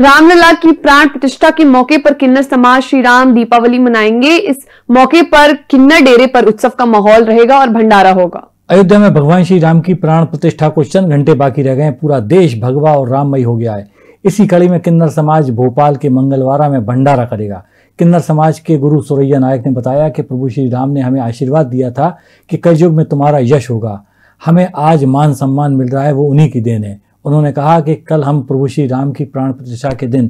रामलला की प्राण प्रतिष्ठा के मौके पर किन्नर समाज श्री राम दीपावली मनाएंगे इस मौके पर किन्नर डेरे पर उत्सव का माहौल रहेगा और भंडारा होगा अयोध्या में भगवान श्री राम की प्राण प्रतिष्ठा को चंद घंटे बाकी रह गए पूरा देश भगवा और राममय हो गया है इसी कड़ी में किन्नर समाज भोपाल के मंगलवारा में भंडारा करेगा किन्नर समाज के गुरु सुरैया नायक ने बताया कि प्रभु श्री राम ने हमें आशीर्वाद दिया था कि कलयुग में तुम्हारा यश होगा हमें आज मान सम्मान मिल रहा है वो उन्हीं की देन है उन्होंने कहा कि कल हम प्रभु श्री राम की प्राण प्रतिष्ठा के दिन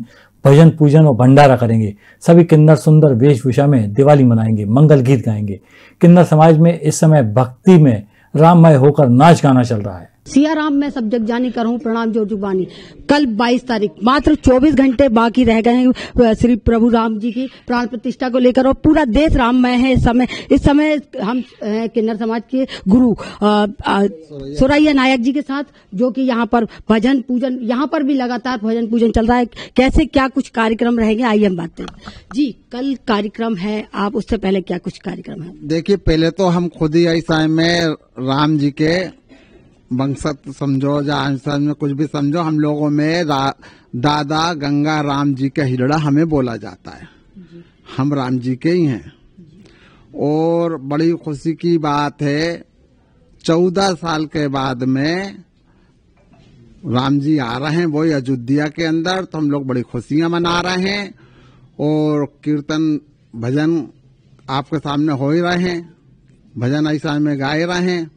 भजन पूजन और भंडारा करेंगे सभी किन्नर सुंदर वेशभूषा में दिवाली मनाएंगे मंगल गीत गाएंगे किन्नर समाज में इस समय भक्ति में राममय होकर नाच गाना चल रहा है सियाराम मैं सब जग जानी करूँ प्रणाम जो जुबानी कल 22 तारीख मात्र 24 घंटे बाकी रह गए हैं श्री प्रभु राम जी की प्राण प्रतिष्ठा को लेकर और पूरा देश राममय है इस समय इस समय हम किन्नर समाज के गुरु सुरैया नायक जी के साथ जो कि यहाँ पर भजन पूजन यहाँ पर भी लगातार भजन पूजन चल रहा है कैसे क्या कुछ कार्यक्रम रहेंगे आइए हम बात करें जी कल कार्यक्रम है आप उससे पहले क्या कुछ कार्यक्रम है देखिये पहले तो हम खुद ही ऐसा में राम जी के वंशत समझो या समझो में कुछ भी समझो हम लोगों में दादा गंगा राम जी का हिलड़ा हमें बोला जाता है हम राम जी के ही हैं और बड़ी खुशी की बात है चौदह साल के बाद में राम जी आ रहे हैं वही अयोध्या के अंदर तो हम लोग बड़ी खुशियां मना रहे हैं और कीर्तन भजन आपके सामने हो ही रहे हैं भजन ऐसा में गाए रहे हैं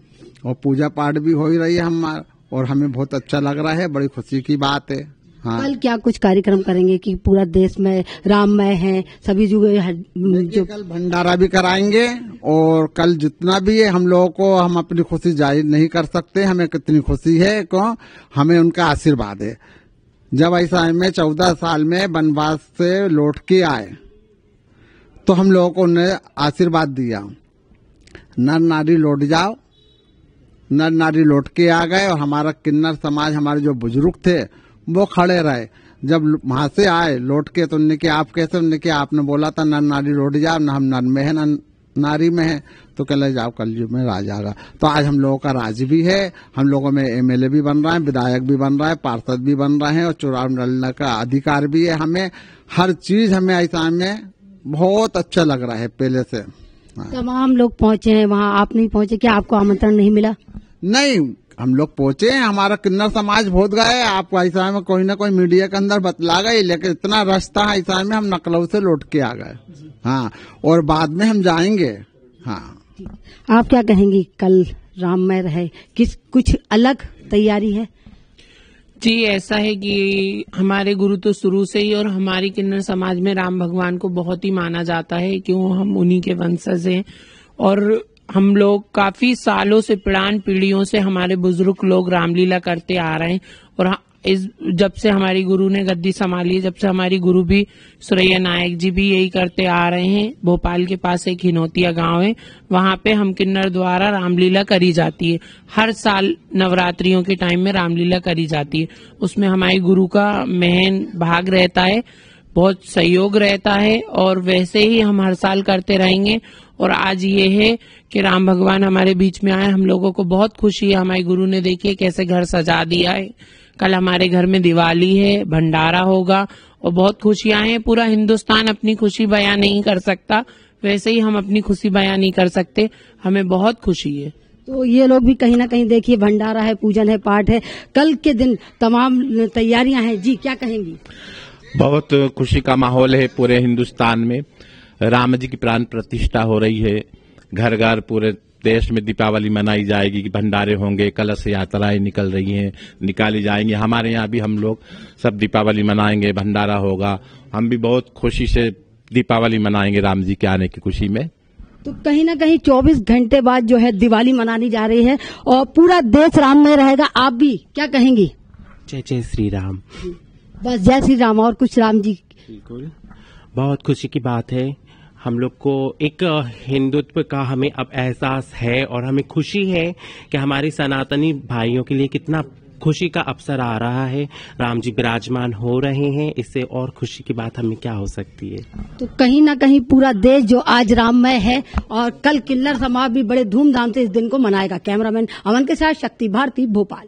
और पूजा पाठ भी हो ही रही है हमारा और हमें बहुत अच्छा लग रहा है बड़ी खुशी की बात है हाँ। कल क्या कुछ कार्यक्रम करेंगे कि पूरा देश में राममय है सभी जुगे जो कल भंडारा भी कराएंगे और कल जितना भी है हम लोगों को हम अपनी खुशी जाहिर नहीं कर सकते हमें कितनी खुशी है को हमें उनका आशीर्वाद है जब ऐसा में चौदह साल में वनवास से लौट के आए तो हम लोगों को उन्हें आशीर्वाद दिया नर नारी लौट जाओ नर नारी लौट के आ गए और हमारा किन्नर समाज हमारे जो बुजुर्ग थे वो खड़े रहे जब वहां से आए लौट के तो उनने कि आप कैसे उनने कि आपने बोला था नर नारी लौट जाओ ना हम नर में है नर नारी में है तो कहले जाओ कल युग में राज आगा तो आज हम लोगों का राज भी है हम लोगों में एमएलए भी बन रहा है विधायक भी बन रहा है पार्षद भी बन रहे हैं और चुनाव लड़ने का अधिकार भी है हमें हर चीज हमें ऐसा में बहुत अच्छा लग रहा है पहले से हाँ। तमाम लोग पहुंचे हैं वहाँ आप नहीं पहुंचे क्या आपको आमंत्रण नहीं मिला नहीं हम लोग पहुंचे हमारा किन्नर समाज बहुत गए आपको ऐसा में कोई ना कोई मीडिया के अंदर बतला गए लेकिन इतना रास्ता है ऐसा में हम नकलों से लौट के आ गए हाँ और बाद में हम जाएंगे हाँ आप क्या कहेंगे कल राम में रहे किस कुछ अलग तैयारी है जी ऐसा है कि हमारे गुरु तो शुरू से ही और हमारे किन्नर समाज में राम भगवान को बहुत ही माना जाता है क्यों हम उन्हीं के वंशज हैं और हम लोग काफी सालों से पुरान पीढ़ियों से हमारे बुजुर्ग लोग रामलीला करते आ रहे हैं और इस जब से हमारी गुरु ने गद्दी संभाली है जब से हमारी गुरु भी सुरैया नायक जी भी यही करते आ रहे हैं भोपाल के पास एक हिनोतिया गांव है वहां पे हम किन्नर द्वारा रामलीला करी जाती है हर साल नवरात्रियों के टाइम में रामलीला करी जाती है उसमें हमारे गुरु का महन भाग रहता है बहुत सहयोग रहता है और वैसे ही हम हर साल करते रहेंगे और आज ये है कि राम भगवान हमारे बीच में आए हम लोगों को बहुत खुशी है हमारे गुरु ने देखिए कैसे घर सजा दिया है कल हमारे घर में दिवाली है भंडारा होगा और बहुत खुशियां हैं पूरा हिंदुस्तान अपनी खुशी बयां नहीं कर सकता वैसे ही हम अपनी खुशी बयां नहीं कर सकते हमें बहुत खुशी है तो ये लोग भी कहीं ना कहीं देखिए भंडारा है पूजन है पाठ है कल के दिन तमाम तैयारियां हैं जी क्या कहेंगी बहुत खुशी का माहौल है पूरे हिंदुस्तान में राम जी की प्राण प्रतिष्ठा हो रही है घर घर पूरे देश में दीपावली मनाई जाएगी कि भंडारे होंगे कलश यात्राएं निकल रही हैं निकाली जाएंगी हमारे यहाँ भी हम लोग सब दीपावली मनाएंगे भंडारा होगा हम भी बहुत खुशी से दीपावली मनाएंगे राम जी के आने की खुशी में तो कहीं ना कहीं 24 घंटे बाद जो है दिवाली मनानी जा रही है और पूरा देश राम में रहेगा आप भी क्या कहेंगी जय जय श्री राम बस जय श्री राम और कुछ राम जी बिल्कुल बहुत खुशी की बात है हम लोग को एक हिंदुत्व का हमें अब एहसास है और हमें खुशी है कि हमारी सनातनी भाइयों के लिए कितना खुशी का अवसर आ रहा है राम जी विराजमान हो रहे हैं इससे और खुशी की बात हमें क्या हो सकती है तो कहीं ना कहीं पूरा देश जो आज राममय है और कल किन्नर समाज भी बड़े धूमधाम से इस दिन को मनाएगा कैमरामैन अमन के साथ शक्ति भारती भोपाल